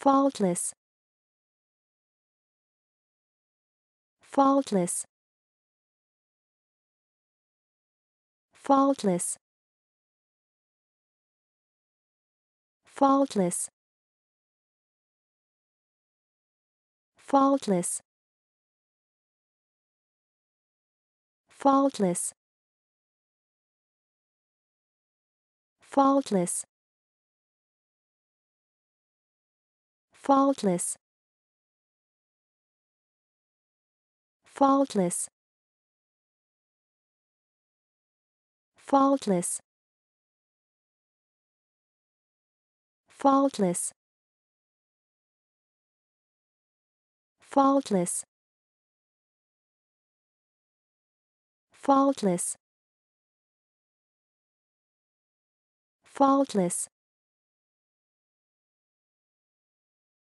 faultless faultless faultless faultless faultless faultless faultless faultless faultless faultless faultless faultless faultless faultless